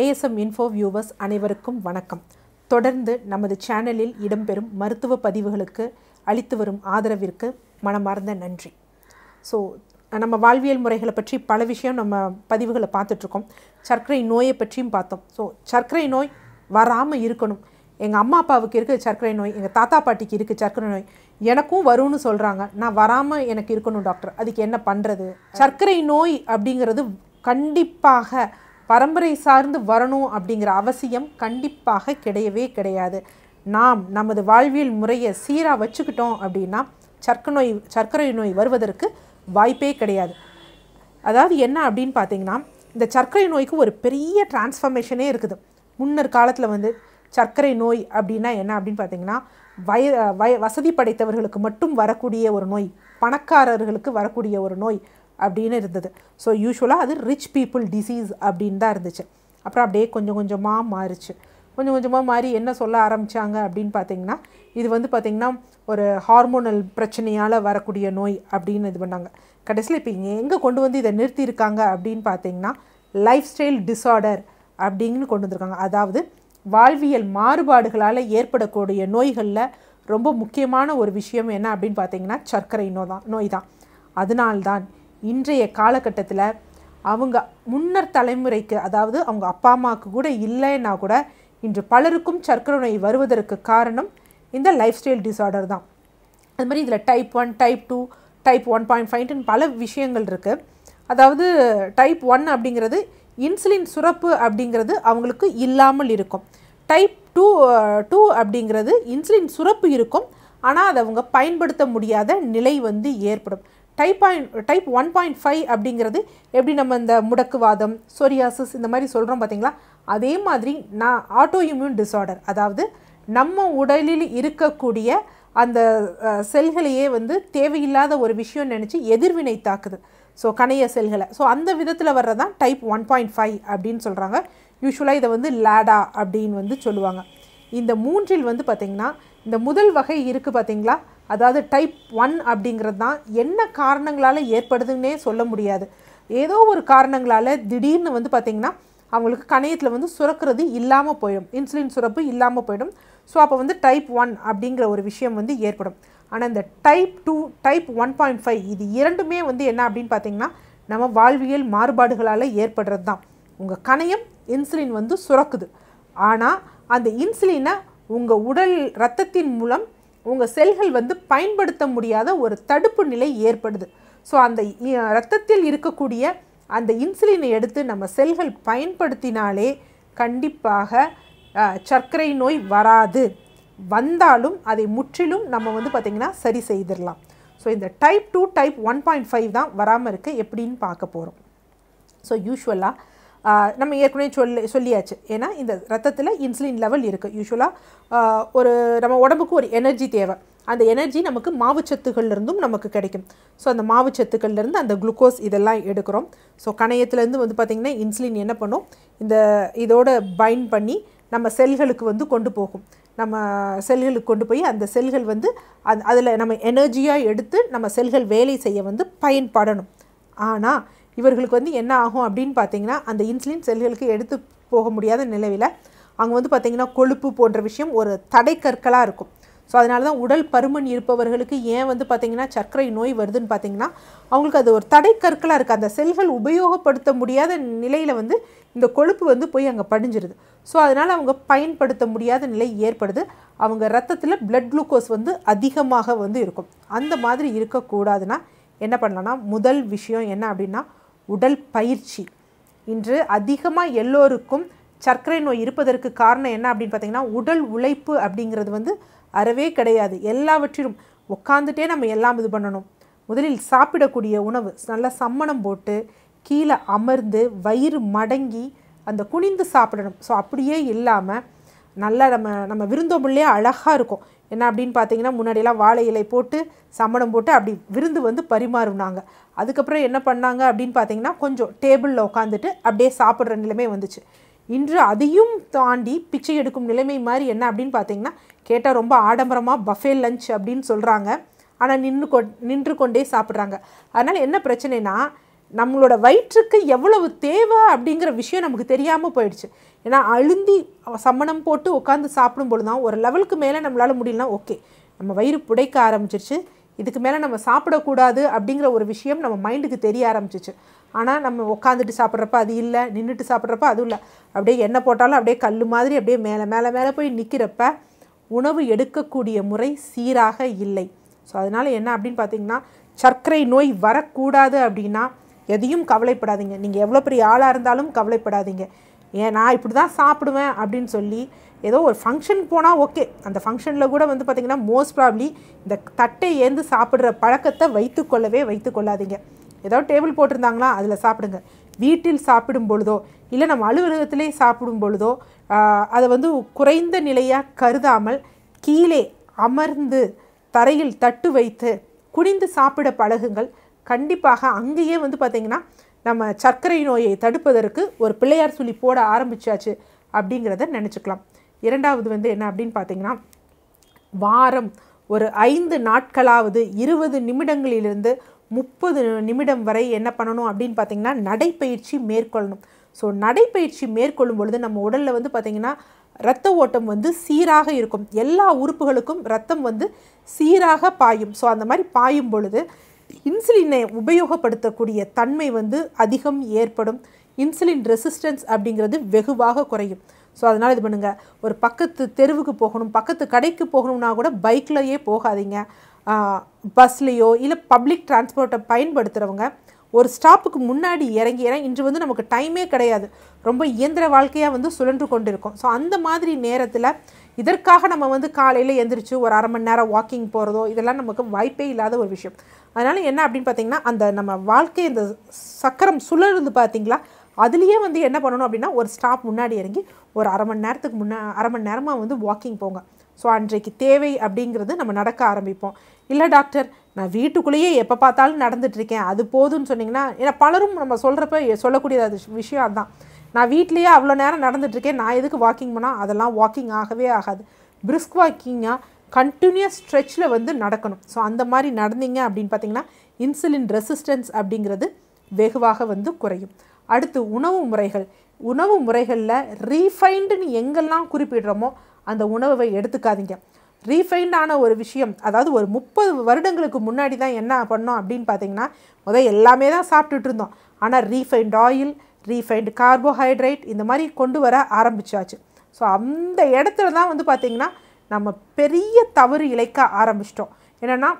ASM info viewers அனைவருக்கும் வணக்கம் தொடர்ந்து நமது சேனலில் இடம்பெறும் மருத்துவ பதிவுகளுக்கு அளித்து வரும் ஆதரவிற்கு மனமார்ந்த நன்றி ஸோ நம்ம வாழ்வியல் முறைகளை பற்றி பல விஷயம் நம்ம பதிவுகளை பார்த்துட்ருக்கோம் சர்க்கரை நோயை பற்றியும் பார்த்தோம் ஸோ சர்க்கரை நோய் வராமல் இருக்கணும் எங்கள் அம்மா அப்பாவுக்கு இருக்குது சர்க்கரை நோய் எங்கள் தாத்தா பாட்டிக்கு இருக்குது சர்க்கரை நோய் எனக்கும் வரும்னு சொல்கிறாங்க நான் வராமல் எனக்கு இருக்கணும் டாக்டர் அதுக்கு என்ன பண்ணுறது சர்க்கரை நோய் அப்படிங்கிறது கண்டிப்பாக பரம்பரை சார்ந்து வரணும் அப்படிங்கிற அவசியம் கண்டிப்பாக கிடையவே கிடையாது நாம் நமது வாழ்வியல் முறையை சீராக வச்சுக்கிட்டோம் அப்படின்னா சர்க்க நோய் சர்க்கரை நோய் வருவதற்கு வாய்ப்பே கிடையாது அதாவது என்ன அப்படின்னு பார்த்தீங்கன்னா இந்த சர்க்கரை நோய்க்கு ஒரு பெரிய டிரான்ஸ்ஃபர்மேஷனே இருக்குது முன்னர் காலத்தில் வந்து சர்க்கரை நோய் அப்படின்னா என்ன அப்படின்னு பார்த்தீங்கன்னா வய வய வசதி படைத்தவர்களுக்கு மட்டும் வரக்கூடிய ஒரு நோய் பணக்காரர்களுக்கு வரக்கூடிய ஒரு நோய் அப்படின்னு இருந்தது ஸோ யூஸ்வலாக அது ரிச் பீப்புள் டிசீஸ் அப்படின்னு தான் இருந்துச்சு அப்புறம் அப்படியே கொஞ்சம் கொஞ்சமாக மாறிச்சு கொஞ்சம் கொஞ்சமாக மாறி என்ன சொல்ல ஆரம்பித்தாங்க அப்படின்னு பார்த்தீங்கன்னா இது வந்து பார்த்திங்கன்னா ஒரு ஹார்மோனல் பிரச்சனையால் வரக்கூடிய நோய் அப்படின்னு இது பண்ணாங்க கடைசியில் இப்போ எங்கே கொண்டு வந்து இதை நிறுத்தியிருக்காங்க அப்படின்னு பார்த்தீங்கன்னா லைஃப் ஸ்டைல் டிஸார்டர் அப்படின்னு கொண்டு வந்திருக்காங்க அதாவது வாழ்வியல் மாறுபாடுகளால் ஏற்படக்கூடிய நோய்களில் ரொம்ப முக்கியமான ஒரு விஷயம் என்ன அப்படின்னு பார்த்தீங்கன்னா சர்க்கரை நோய் தான் நோய் தான் அதனால்தான் இன்றைய காலகட்டத்தில் அவங்க முன்னர் தலைமுறைக்கு அதாவது அவங்க அப்பா அம்மாவுக்கு கூட இல்லைன்னா கூட இன்று பலருக்கும் சர்க்கரை நோய் வருவதற்கு காரணம் இந்த லைஃப் ஸ்டைல் டிசார்டர் தான் அது மாதிரி இதில் type one type two type one point ஃபைவ்னு பல விஷயங்கள் இருக்குது அதாவது டைப் ஒன் அப்படிங்கிறது இன்சுலின் சுரப்பு அப்படிங்கிறது அவங்களுக்கு இல்லாமல் இருக்கும் டைப் டூ டூ அப்படிங்கிறது இன்சுலின் சுரப்பு இருக்கும் ஆனால் அதை அவங்க பயன்படுத்த முடியாத நிலை வந்து ஏற்படும் type point type one point five அப்படிங்கிறது எப்படி நம்ம இந்த முடக்குவாதம் சொரியாசிஸ் இந்த மாதிரி சொல்கிறோம் பார்த்தீங்களா அதே மாதிரி நான் ஆட்டோ இம்யூன் டிஸார்டர் அதாவது நம்ம உடலில் இருக்கக்கூடிய அந்த செல்களையே வந்து தேவையில்லாத ஒரு விஷயம் நினச்சி எதிர்வினை தாக்குது ஸோ கணைய செல்களை ஸோ அந்த விதத்தில் வர்றதான் டைப் ஒன் பாயிண்ட் ஃபைவ் அப்படின்னு சொல்கிறாங்க யூஸ்வலாக இதை வந்து லேடா அப்படின்னு வந்து சொல்லுவாங்க இந்த மூன்றில் வந்து பார்த்திங்கன்னா இந்த முதல் வகை இருக்குது பார்த்திங்களா அதாவது டைப் ஒன் அப்படிங்கிறது தான் என்ன காரணங்களால் ஏற்படுதுன்னே சொல்ல முடியாது ஏதோ ஒரு காரணங்களால் திடீர்னு வந்து பார்த்திங்கன்னா அவங்களுக்கு கணையத்தில் வந்து சுரக்கிறது இல்லாமல் போயிடும் இன்சுலின் சுரப்பு இல்லாமல் போயிடும் ஸோ அப்போ வந்து டைப் ஒன் அப்படிங்கிற ஒரு விஷயம் வந்து ஏற்படும் ஆனால் இந்த type two type one point five இது இரண்டுமே வந்து என்ன அப்படின்னு பார்த்திங்கன்னா நம்ம வாழ்வியல் மாறுபாடுகளால் ஏற்படுறது தான் உங்கள் கணையம் இன்சுலின் வந்து சுரக்குது ஆனால் அந்த இன்சுலினை உங்கள் உடல் ரத்தத்தின் மூலம் உங்கள் செல்கள் வந்து பயன்படுத்த முடியாத ஒரு தடுப்பு நிலை ஏற்படுது ஸோ அந்த ரத்தத்தில் இருக்கக்கூடிய அந்த இன்சுலினை எடுத்து நம்ம செல்கள் பயன்படுத்தினாலே கண்டிப்பாக சர்க்கரை நோய் வராது வந்தாலும் அதை முற்றிலும் நம்ம வந்து பார்த்திங்கன்னா சரி செய்திடலாம் ஸோ இந்த type two type one point five தான் வராமல் இருக்குது எப்படின்னு பார்க்க போகிறோம் ஸோ யூஸ்வலாக நம்ம ஏற்கனவே சொல்லி சொல்லியாச்சு ஏன்னா இந்த ரத்தத்தில் இன்சுலின் லெவல் இருக்குது யூஸ்வலாக ஒரு நம்ம உடம்புக்கு ஒரு எனர்ஜி தேவை அந்த எனர்ஜி நமக்கு மாவுச்சத்துக்கள்லேருந்தும் நமக்கு கிடைக்கும் ஸோ அந்த மாவுச்சத்துக்கள்லேருந்து அந்த குளுக்கோஸ் இதெல்லாம் எடுக்கிறோம் ஸோ கணையத்துலேருந்து வந்து பார்த்திங்கன்னா இன்சுலின் என்ன பண்ணும் இந்த இதோட பைண்ட் பண்ணி நம்ம செல்களுக்கு வந்து கொண்டு போகும் நம்ம செல்களுக்கு கொண்டு போய் அந்த செல்கள் வந்து அது அதில் நம்ம எனர்ஜியாக எடுத்து நம்ம செல்கள் வேலை செய்ய வந்து பயன்படணும் ஆனால் இவர்களுக்கு வந்து என்ன ஆகும் அப்படின்னு பார்த்தீங்கன்னா அந்த இன்சுலின் செல்களுக்கு எடுத்து போக முடியாத நிலவில் அங்கே வந்து பார்த்திங்கன்னா கொழுப்பு போன்ற விஷயம் ஒரு தடை கற்களாக இருக்கும் ஸோ அதனால தான் உடல் பருமன் இருப்பவர்களுக்கு ஏன் வந்து பார்த்திங்கன்னா சர்க்கரை நோய் வருதுன்னு பார்த்தீங்கன்னா அவங்களுக்கு அது ஒரு தடை கற்களாக இருக்குது அந்த செல்கள் உபயோகப்படுத்த முடியாத நிலையில் வந்து இந்த கொழுப்பு வந்து போய் அங்கே படிஞ்சிருது ஸோ அதனால் அவங்க பயன்படுத்த முடியாத நிலை ஏற்படுது அவங்க ரத்தத்தில் பிளட் குளுக்கோஸ் வந்து அதிகமாக வந்து இருக்கும் அந்த மாதிரி இருக்கக்கூடாதுன்னா என்ன பண்ணலான்னா முதல் விஷயம் என்ன அப்படின்னா உடல் பயிற்சி இன்று அதிகமாக எல்லோருக்கும் சர்க்கரை நோய் இருப்பதற்கு காரணம் என்ன அப்படின்னு பார்த்தீங்கன்னா உடல் உழைப்பு அப்படிங்கிறது வந்து அறவே கிடையாது எல்லாவற்றிலும் உட்காந்துட்டே நம்ம எல்லாம் இது பண்ணணும் முதலில் சாப்பிடக்கூடிய உணவு நல்லா சம்மணம் போட்டு கீழே அமர்ந்து வயிறு மடங்கி அந்த குனிந்து சாப்பிடணும் ஸோ அப்படியே இல்லாமல் நல்லா நம்ம நம்ம விருந்தோம்புள்ளே அழகாக இருக்கும் என்ன அப்படின்னு பார்த்தீங்கன்னா முன்னாடியெல்லாம் வாழை இலை போட்டு சம்மணம் போட்டு அப்படி விருந்து வந்து பரிமாறுனாங்க அதுக்கப்புறம் என்ன பண்ணாங்க அப்படின்னு பார்த்தீங்கன்னா கொஞ்சம் டேபிளில் உட்காந்துட்டு அப்படியே சாப்பிட்ற நிலைமை வந்துச்சு இன்று அதையும் தாண்டி பிச்சை எடுக்கும் நிலைமை மாதிரி என்ன அப்படின்னு பார்த்தீங்கன்னா கேட்டால் ரொம்ப ஆடம்பரமாக பஃபே லஞ்ச் அப்படின்னு சொல்கிறாங்க ஆனால் நின்று கொ நின்று கொண்டே சாப்பிட்றாங்க அதனால் என்ன பிரச்சனைனா நம்மளோட வயிற்றுக்கு எவ்வளவு தேவை அப்படிங்கிற விஷயம் நமக்கு தெரியாமல் போயிடுச்சு ஏன்னா அழுந்தி சம்மணம் போட்டு உட்காந்து சாப்பிடும் பொழுது தான் ஒரு லெவலுக்கு மேலே நம்மளால் முடியலனா ஓகே நம்ம வயிறு புடைக்க ஆரம்பிச்சிருச்சு இதுக்கு மேலே நம்ம சாப்பிடக்கூடாது அப்படிங்கிற ஒரு விஷயம் நம்ம மைண்டுக்கு தெரிய ஆரம்பிச்சிச்சு ஆனால் நம்ம உட்காந்துட்டு சாப்பிட்றப்ப அது இல்லை நின்றுட்டு சாப்பிட்றப்ப அதுவும் இல்லை அப்படியே எண்ணெய் போட்டாலும் அப்படியே கல் மாதிரி அப்படியே மேலே மேலே மேலே போய் நிற்கிறப்ப உணவு எடுக்கக்கூடிய முறை சீராக இல்லை ஸோ அதனால் என்ன அப்படின்னு பார்த்தீங்கன்னா சர்க்கரை நோய் வரக்கூடாது அப்படின்னா எதையும் கவலைப்படாதீங்க நீங்கள் எவ்வளோ பெரிய ஆளாக இருந்தாலும் கவலைப்படாதீங்க ஏன் நான் இப்படி தான் சாப்பிடுவேன் அப்படின்னு சொல்லி ஏதோ ஒரு ஃபங்க்ஷன் போனால் ஓகே அந்த ஃபங்க்ஷனில் கூட வந்து பார்த்திங்கன்னா மோஸ்ட் ப்ராப்ளி இந்த தட்டை ஏந்து சாப்பிட்ற பழக்கத்தை வைத்துக்கொள்ளவே வைத்துக்கொள்ளாதீங்க ஏதோ டேபிள் போட்டிருந்தாங்களா அதில் சாப்பிடுங்க வீட்டில் சாப்பிடும் பொழுதோ இல்லை நம்ம அலுவலகத்திலே சாப்பிடும் பொழுதோ அதை வந்து குறைந்த நிலையாக கருதாமல் கீழே அமர்ந்து தரையில் தட்டு வைத்து குனிந்து சாப்பிட பழகுங்கள் கண்டிப்பாக அங்கேயே வந்து பார்த்திங்கன்னா நம்ம சர்க்கரை நோயை தடுப்பதற்கு ஒரு பிள்ளையார் சுழி போட ஆரம்பித்தாச்சு அப்படிங்கிறத நினச்சிக்கலாம் இரண்டாவது வந்து என்ன அப்படின்னு பார்த்தீங்கன்னா வாரம் ஒரு ஐந்து நாட்களாவது இருபது நிமிடங்களிலிருந்து முப்பது நிமிடம் வரை என்ன பண்ணணும் அப்படின்னு பார்த்தீங்கன்னா நடைப்பயிற்சி மேற்கொள்ளணும் ஸோ நடைப்பயிற்சி மேற்கொள்ளும் பொழுது நம்ம உடலில் வந்து பார்த்திங்கன்னா இரத்த ஓட்டம் வந்து சீராக இருக்கும் எல்லா உறுப்புகளுக்கும் ரத்தம் வந்து சீராக பாயும் ஸோ அந்த மாதிரி பாயும் பொழுது இன்சுலினை உபயோகப்படுத்தக்கூடிய தன்மை வந்து அதிகம் ஏற்படும் இன்சுலின் ரெசிஸ்டன்ஸ் அப்படிங்கிறது வெகுவாக குறையும் ஸோ அதனால் இது பண்ணுங்கள் ஒரு பக்கத்து தெருவுக்கு போகணும் பக்கத்து கடைக்கு போகணும்னா கூட பைக்லேயே போகாதீங்க பஸ்லேயோ இல்லை பப்ளிக் டிரான்ஸ்போர்ட்டை பயன்படுத்துகிறவங்க ஒரு ஸ்டாப்புக்கு முன்னாடி இறங்கி ஏன்னா இன்று வந்து நமக்கு டைமே கிடையாது ரொம்ப இயந்திர வாழ்க்கையாக வந்து சுழன்று கொண்டிருக்கும் ஸோ அந்த மாதிரி நேரத்தில் இதற்காக நம்ம வந்து காலையில் எந்திரிச்சு ஒரு அரை மணி நேரம் வாக்கிங் போகிறதோ இதெல்லாம் நமக்கு வாய்ப்பே இல்லாத ஒரு விஷயம் அதனால் என்ன அப்படின்னு பார்த்தீங்கன்னா அந்த நம்ம வாழ்க்கை இந்த சக்கரம் சுழலுது பார்த்தீங்களா அதுலேயே வந்து என்ன பண்ணணும் அப்படின்னா ஒரு ஸ்டாப் முன்னாடி இறங்கி ஒரு அரை மணி நேரத்துக்கு முன்னா அரை மணி நேரமாக வந்து வாக்கிங் போங்க ஸோ அன்றைக்கு தேவை அப்படிங்கிறது நம்ம நடக்க ஆரம்பிப்போம் இல்லை டாக்டர் நான் வீட்டுக்குள்ளேயே எப்போ பார்த்தாலும் நடந்துட்டுருக்கேன் அது போதும்னு சொன்னிங்கன்னா ஏன்னா பலரும் நம்ம சொல்கிறப்ப சொல்லக்கூடிய அது விஷயம் அதுதான் நான் வீட்லேயே அவ்வளோ நேரம் நடந்துட்டுருக்கேன் நான் எதுக்கு வாக்கிங் பண்ணால் அதெல்லாம் வாக்கிங் ஆகவே ஆகாது பிரிஸ்க் வாக்கிங்காக கண்டினியூஸ் ஸ்ட்ரெச்சில் வந்து நடக்கணும் ஸோ அந்த மாதிரி நடந்தீங்க அப்படின்னு பார்த்தீங்கன்னா இன்சுலின் ரெசிஸ்டன்ஸ் அப்படிங்கிறது வெகுவாக வந்து குறையும் அடுத்து உணவு முறைகள் உணவு முறைகளில் ரீஃபைண்டுன்னு எங்கெல்லாம் குறிப்பிடுறோமோ அந்த உணவை எடுத்துக்காதீங்க ரீஃபைண்டான ஒரு விஷயம் அதாவது ஒரு முப்பது வருடங்களுக்கு முன்னாடி தான் என்ன பண்ணோம் அப்படின்னு பார்த்தீங்கன்னா முதல் எல்லாமே தான் சாப்பிட்டுட்டு இருந்தோம் ஆனால் ரீஃபைண்ட் ஆயில் ரீஃபைண்டு கார்போஹைட்ரேட் இந்த மாதிரி கொண்டு வர ஆரம்பித்தாச்சு ஸோ அந்த இடத்துல தான் வந்து பார்த்திங்கன்னா நம்ம பெரிய தவறு இழைக்க ஆரம்பிச்சிட்டோம் என்னென்னா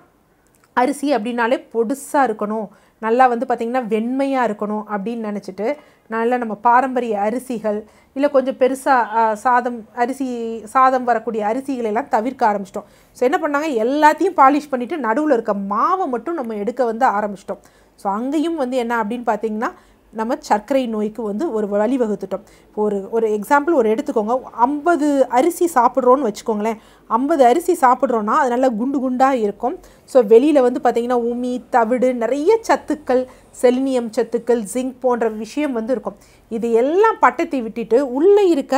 அரிசி அப்படின்னாலே பொடுசாக இருக்கணும் நல்லா வந்து பார்த்திங்கன்னா வெண்மையாக இருக்கணும் அப்படின்னு நினச்சிட்டு நல்லா நம்ம பாரம்பரிய அரிசிகள் இல்லை கொஞ்சம் பெருசாக சாதம் அரிசி சாதம் வரக்கூடிய அரிசிகளை எல்லாம் தவிர்க்க ஆரம்பிச்சிட்டோம் ஸோ என்ன பண்ணாங்க எல்லாத்தையும் பாலிஷ் பண்ணிவிட்டு நடுவில் இருக்க மாவை மட்டும் நம்ம எடுக்க வந்து ஆரம்பிச்சிட்டோம் ஸோ அங்கேயும் வந்து என்ன அப்படின்னு பார்த்திங்கன்னா நம்ம சர்க்கரை நோய்க்கு வந்து ஒரு வழிவகுத்துட்டோம் இப்போ ஒரு ஒரு எக்ஸாம்பிள் ஒரு எடுத்துக்கோங்க ஐம்பது அரிசி சாப்பிட்றோன்னு வச்சுக்கோங்களேன் ஐம்பது அரிசி சாப்பிட்றோன்னா அது நல்லா குண்டு குண்டாக இருக்கும் ஸோ வெளியில் வந்து பார்த்திங்கன்னா உமி தவிடு நிறைய சத்துக்கள் செலினியம் சத்துக்கள் ஜிங்க் போன்ற விஷயம் வந்து இருக்கும் இது எல்லாம் பட்டத்தை விட்டுட்டு உள்ளே இருக்க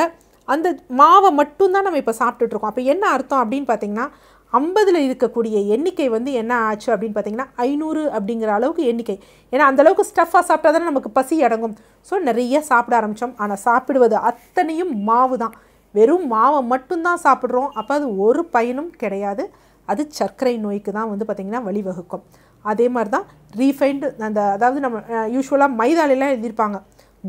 அந்த மாவை மட்டும்தான் நம்ம இப்போ சாப்பிட்டுட்ருக்கோம் அப்போ என்ன அர்த்தம் அப்படின்னு பார்த்திங்கன்னா ஐம்பதில் இருக்கக்கூடிய எண்ணிக்கை வந்து என்ன ஆச்சு அப்படின்னு பார்த்தீங்கன்னா ஐநூறு அப்படிங்கிற அளவுக்கு எண்ணிக்கை ஏன்னா அந்தளவுக்கு ஸ்டஃபாக சாப்பிட்டா தானே நமக்கு பசி அடங்கும் ஸோ நிறைய சாப்பிட ஆரம்பித்தோம் ஆனால் சாப்பிடுவது அத்தனையும் மாவு தான் வெறும் மாவை மட்டும்தான் சாப்பிட்றோம் அப்போ அது ஒரு பயனும் கிடையாது அது சர்க்கரை நோய்க்கு தான் வந்து பார்த்திங்கன்னா வழிவகுக்கும் அதே மாதிரி தான் ரீஃபைண்டு அந்த அதாவது நம்ம யூஸ்வலாக மைதாலெலாம் எழுதியிருப்பாங்க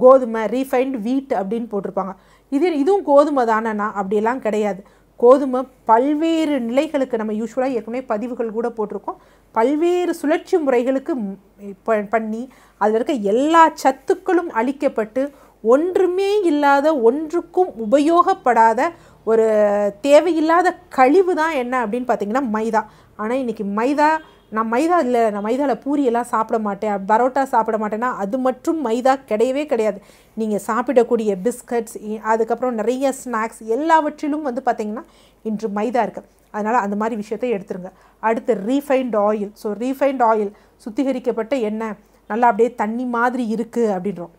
கோதுமை ரீஃபைண்டு வீட் அப்படின்னு போட்டிருப்பாங்க இது இதுவும் கோதுமை தானேண்ணா அப்படியெல்லாம் கிடையாது கோதுமை பல்வேறு நிலைகளுக்கு நம்ம யூஸ்வலாக ஏற்கனவே பதிவுகள் கூட போட்டிருக்கோம் பல்வேறு சுழற்சி முறைகளுக்கு பண்ணி அதில் இருக்க எல்லா சத்துக்களும் அழிக்கப்பட்டு ஒன்றுமே இல்லாத ஒன்றுக்கும் உபயோகப்படாத ஒரு தேவையில்லாத கழிவு தான் என்ன அப்படின்னு பார்த்திங்கன்னா மைதா ஆனால் இன்றைக்கி மைதா நான் மைதா இல்லை நான் மைதாவில் பூரியெல்லாம் சாப்பிட மாட்டேன் பரோட்டா சாப்பிட மாட்டேன்னா அது மட்டும் மைதா கிடையவே கிடையாது நீங்கள் சாப்பிடக்கூடிய பிஸ்கட்ஸ் அதுக்கப்புறம் நிறைய ஸ்நாக்ஸ் எல்லாவற்றிலும் வந்து பார்த்திங்கன்னா இன்று மைதா இருக்குது அதனால் அந்த மாதிரி விஷயத்தை எடுத்துருங்க அடுத்து refined oil so refined oil சுத்திகரிக்கப்பட்ட எண்ணெய் நல்லா அப்படியே தண்ணி மாதிரி இருக்குது அப்படின்றோம்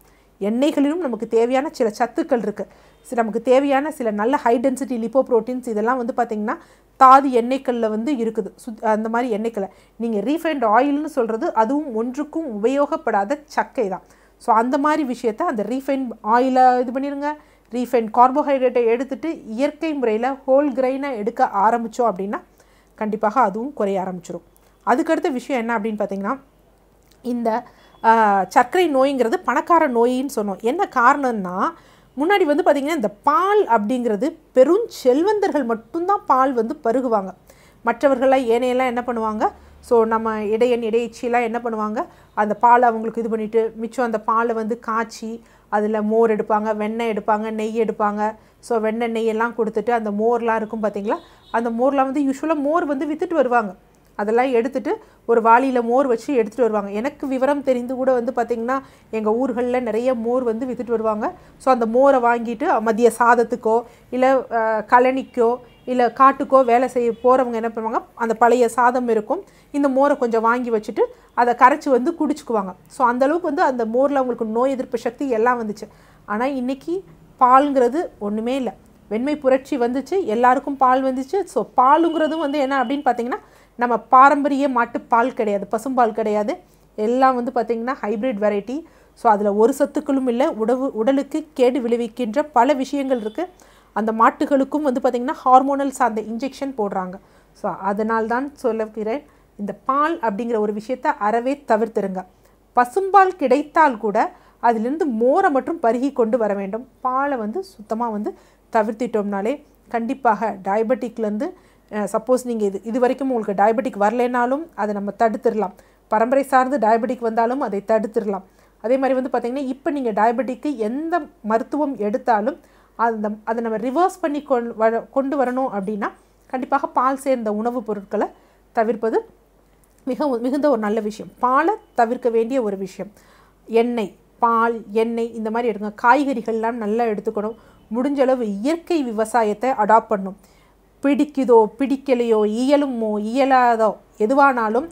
எண்ணெய்களிலும் நமக்கு தேவையான சில சத்துக்கள் இருக்குது நமக்கு தேவையான சில நல்ல ஹை டென்சிட்டி லிப்போ ப்ரோட்டீன்ஸ் இதெல்லாம் வந்து பார்த்திங்கன்னா தாது எண்ணெய்களில் வந்து இருக்குது சு அந்த மாதிரி எண்ணெய்க்களை நீங்கள் ரீஃபைண்ட் ஆயில்னு சொல்கிறது அதுவும் ஒன்றுக்கும் உபயோகப்படாத சக்கை தான் ஸோ அந்த மாதிரி விஷயத்த அந்த ரீஃபைண்ட் ஆயிலை இது பண்ணிடுங்க ரீஃபைண்ட் கார்போஹைட்ரேட்டை எடுத்துகிட்டு இயற்கை முறையில் ஹோல் கிரைனை எடுக்க ஆரம்பித்தோம் அப்படின்னா கண்டிப்பாக அதுவும் குறைய ஆரம்பிச்சிடும் அதுக்கடுத்த விஷயம் என்ன அப்படின்னு பார்த்திங்கன்னா இந்த சர்க்கரை நோய்ங்கிறது பணக்கார நோயின்னு சொன்னோம் என்ன காரணம்னா முன்னாடி வந்து பார்த்திங்கன்னா இந்த பால் அப்படிங்கிறது பெரும் செல்வந்தர்கள் மட்டும்தான் பால் வந்து பருகுவாங்க மற்றவர்கள்லாம் ஏனையெல்லாம் என்ன பண்ணுவாங்க ஸோ நம்ம இடையன் இடையச்சியெலாம் என்ன பண்ணுவாங்க அந்த பாலை அவங்களுக்கு இது பண்ணிவிட்டு மிச்சம் அந்த பாலை வந்து காய்ச்சி அதில் மோர் எடுப்பாங்க வெண்ணெய் எடுப்பாங்க நெய் எடுப்பாங்க ஸோ வெண்ணெய் நெய்யெல்லாம் கொடுத்துட்டு அந்த மோர்லாம் இருக்கும் பார்த்திங்களா அந்த மோர்லாம் வந்து யூஸ்வலாக மோர் வந்து விற்றுட்டு வருவாங்க அதெல்லாம் எடுத்துகிட்டு ஒரு வாளியில் மோர் வச்சு எடுத்துகிட்டு வருவாங்க எனக்கு விவரம் தெரிந்து கூட வந்து பார்த்திங்கன்னா எங்கள் ஊர்களில் நிறைய மோர் வந்து விற்றுட்டு வருவாங்க ஸோ அந்த மோரை வாங்கிட்டு மதிய சாதத்துக்கோ இல்லை கழனிக்கோ இல்லை காட்டுக்கோ வேலை செய்ய போகிறவங்க என்ன பண்ணுவாங்க அந்த பழைய சாதம் இருக்கும் இந்த மோரை கொஞ்சம் வாங்கி வச்சுட்டு அதை கரைச்சி வந்து குடிச்சுக்குவாங்க ஸோ அந்தளவுக்கு வந்து அந்த மோரில் அவங்களுக்கு நோய் எதிர்ப்பு சக்தி எல்லாம் வந்துச்சு ஆனால் இன்றைக்கி பால்ங்கிறது ஒன்றுமே இல்லை வெண்மை புரட்சி வந்துச்சு எல்லாருக்கும் பால் வந்துச்சு ஸோ பாலுங்கிறதும் வந்து என்ன அப்படின்னு பார்த்தீங்கன்னா நம்ம பாரம்பரிய மாட்டு பால் கிடையாது பசும்பால் கிடையாது எல்லாம் வந்து பார்த்திங்கன்னா ஹைப்ரிட் வெரைட்டி ஸோ அதில் ஒரு சத்துக்களும் இல்லை உடவு உடலுக்கு கேடு விளைவிக்கின்ற பல விஷயங்கள் இருக்குது அந்த மாட்டுகளுக்கும் வந்து பார்த்திங்கன்னா ஹார்மோனல் சார்ந்த இன்ஜெக்ஷன் போடுறாங்க ஸோ அதனால்தான் சொல்லுகிறேன் இந்த பால் அப்படிங்கிற ஒரு விஷயத்தை அறவே தவிர்த்துருங்க பசும்பால் கிடைத்தால் கூட அதிலிருந்து மோரை மட்டும் பருகி கொண்டு வர வேண்டும் பாலை வந்து சுத்தமாக வந்து தவிர்த்திட்டோம்னாலே கண்டிப்பாக டயபெட்டிக்லேருந்து சப்போஸ் நீங்கள் இது இது வரைக்கும் உங்களுக்கு டயபெட்டிக் வரலைனாலும் அதை நம்ம தடுத்துடலாம் பரம்பரை சார்ந்து டயபெட்டிக் வந்தாலும் அதை தடுத்துடலாம் அதே மாதிரி வந்து பார்த்திங்கன்னா இப்போ நீங்கள் டயபெட்டிக்கு எந்த மருத்துவம் எடுத்தாலும் அந்த அதை நம்ம ரிவர்ஸ் பண்ணி கொண்டு கொண்டு வரணும் அப்படின்னா கண்டிப்பாக பால் சேர்ந்த உணவுப் பொருட்களை தவிர்ப்பது மிக மிகுந்த ஒரு நல்ல விஷயம் பாலை தவிர்க்க வேண்டிய ஒரு விஷயம் எண்ணெய் பால் எண்ணெய் இந்த மாதிரி எடுங்க காய்கறிகள்லாம் நல்லா எடுத்துக்கணும் முடிஞ்சளவு இயற்கை விவசாயத்தை அடாப்ட் பண்ணணும் பிடிக்குதோ பிடிக்கலையோ இயலுமோ இயலாதோ எதுவானாலும்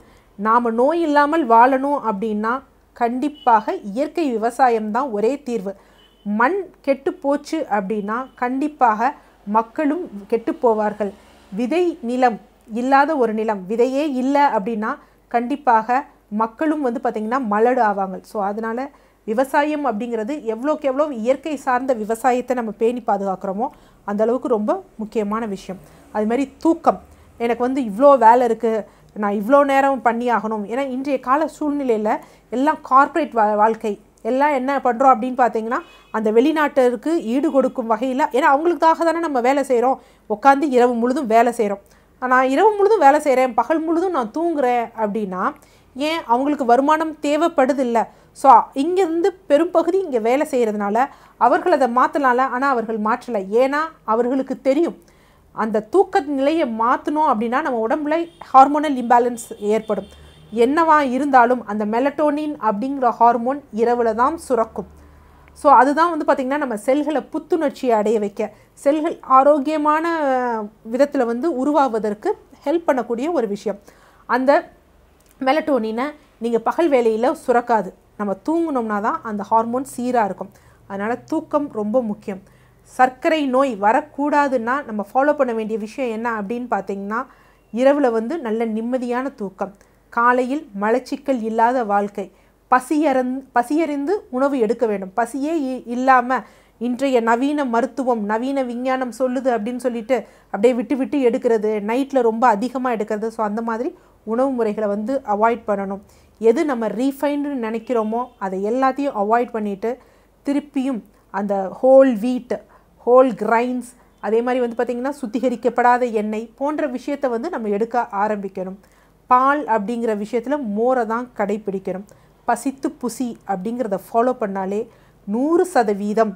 நாம் நோய் இல்லாமல் வாழணும் அப்படின்னா கண்டிப்பாக இயற்கை விவசாயம்தான் ஒரே தீர்வு மண் கெட்டு போச்சு அப்படின்னா கண்டிப்பாக மக்களும் கெட்டு போவார்கள் விதை நிலம் இல்லாத ஒரு நிலம் விதையே இல்லை அப்படின்னா கண்டிப்பாக மக்களும் வந்து பார்த்திங்கன்னா மலடு ஆவாங்க ஸோ அதனால் விவசாயம் அப்படிங்கிறது எவ்வளோக்கு எவ்வளோ இயற்கை சார்ந்த விவசாயத்தை நம்ம பேணி பாதுகாக்கிறோமோ அந்தளவுக்கு ரொம்ப முக்கியமான விஷயம் அதுமாரி தூக்கம் எனக்கு வந்து இவ்வளோ வேலை இருக்குது நான் இவ்வளோ நேரம் பண்ணி ஆகணும் ஏன்னா இன்றைய கால சூழ்நிலையில் எல்லாம் கார்ப்பரேட் வா வாழ்க்கை எல்லாம் என்ன பண்ணுறோம் அப்படின்னு பார்த்தீங்கன்னா அந்த வெளிநாட்டிற்கு ஈடு கொடுக்கும் வகையில் ஏன்னா அவங்களுக்காக தானே நம்ம வேலை செய்கிறோம் உட்காந்து இரவு முழுதும் வேலை செய்கிறோம் நான் இரவு முழுதும் வேலை செய்கிறேன் பகல் முழுதும் நான் தூங்குறேன் அப்படின்னா ஏன் அவங்களுக்கு வருமானம் தேவைப்படுது இல்லை ஸோ இங்கேருந்து பெரும்பகுதி இங்கே வேலை செய்கிறதுனால அவர்கள் அதை மாற்றலாம்ல ஆனால் அவர்கள் மாற்றலை ஏன்னா அவர்களுக்கு தெரியும் அந்த தூக்க நிலையை மாற்றணும் அப்படின்னா நம்ம உடம்புல ஹார்மோனல் இம்பேலன்ஸ் ஏற்படும் என்னவா இருந்தாலும் அந்த மெலட்டோனின் அப்படிங்கிற ஹார்மோன் இரவில் தான் சுரக்கும் ஸோ அதுதான் வந்து பார்த்திங்கன்னா நம்ம செல்களை புத்துணர்ச்சியை அடைய வைக்க செல்கள் ஆரோக்கியமான விதத்தில் வந்து உருவாவதற்கு ஹெல்ப் பண்ணக்கூடிய ஒரு விஷயம் அந்த மெலட்டோனினை நீங்கள் பகல் வேலையில் சுரக்காது நம்ம தூங்கினோம்னா தான் அந்த ஹார்மோன் சீராக இருக்கும் அதனால் தூக்கம் ரொம்ப முக்கியம் சர்க்கரை நோய் வரக்கூடாதுன்னா நம்ம ஃபாலோ பண்ண வேண்டிய விஷயம் என்ன அப்படின்னு பார்த்தீங்கன்னா இரவில் வந்து நல்ல நிம்மதியான தூக்கம் காலையில் மலச்சிக்கல் இல்லாத வாழ்க்கை பசியறந் பசியறிந்து உணவு எடுக்க வேண்டும் பசியே இல்லாமல் இன்றைய நவீன மருத்துவம் நவீன விஞ்ஞானம் சொல்லுது அப்படின்னு சொல்லிட்டு அப்படியே விட்டு விட்டு எடுக்கிறது நைட்டில் ரொம்ப அதிகமாக எடுக்கிறது ஸோ அந்த மாதிரி உணவு முறைகளை வந்து அவாய்ட் பண்ணணும் எது நம்ம ரீஃபைண்டு நினைக்கிறோமோ அதை எல்லாத்தையும் அவாய்ட் பண்ணிவிட்டு திருப்பியும் அந்த ஹோல் வீட்டு ஹோல் கிரைன்ஸ் அதே மாதிரி வந்து பார்த்திங்கன்னா சுத்திகரிக்கப்படாத எண்ணெய் போன்ற விஷயத்தை வந்து நம்ம எடுக்க ஆரம்பிக்கணும் பால் அப்படிங்கிற விஷயத்தில் மோரை தான் கடைப்பிடிக்கணும் பசித்து புசி அப்படிங்கிறத ஃபாலோ பண்ணாலே நூறு சதவீதம்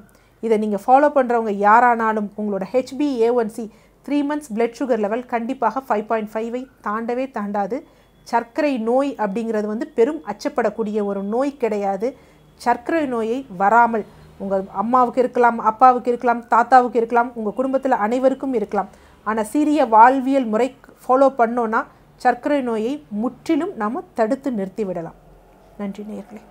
இதை நீங்கள் ஃபாலோ பண்ணுறவங்க யாரானாலும் உங்களோட HB A one C three months blood sugar level கண்டிப்பாக ஃபைவ் பாயிண்ட் ஃபைவை தாண்டவே தாண்டாது சர்க்கரை நோய் அப்படிங்கிறது வந்து பெரும் அச்சப்படக்கூடிய ஒரு நோய் கிடையாது சர்க்கரை நோயை வராமல் உங்கள் அம்மாவுக்கு இருக்கலாம் அப்பாவுக்கு இருக்கலாம் தாத்தாவுக்கு இருக்கலாம் உங்கள் குடும்பத்தில் அனைவருக்கும் இருக்கலாம் ஆனால் சிறிய வாழ்வியல் முறை ஃபாலோ பண்ணோன்னா சர்க்கரை நோயை முற்றிலும் நாம் தடுத்து நிறுத்திவிடலாம் நன்றி நேர்களே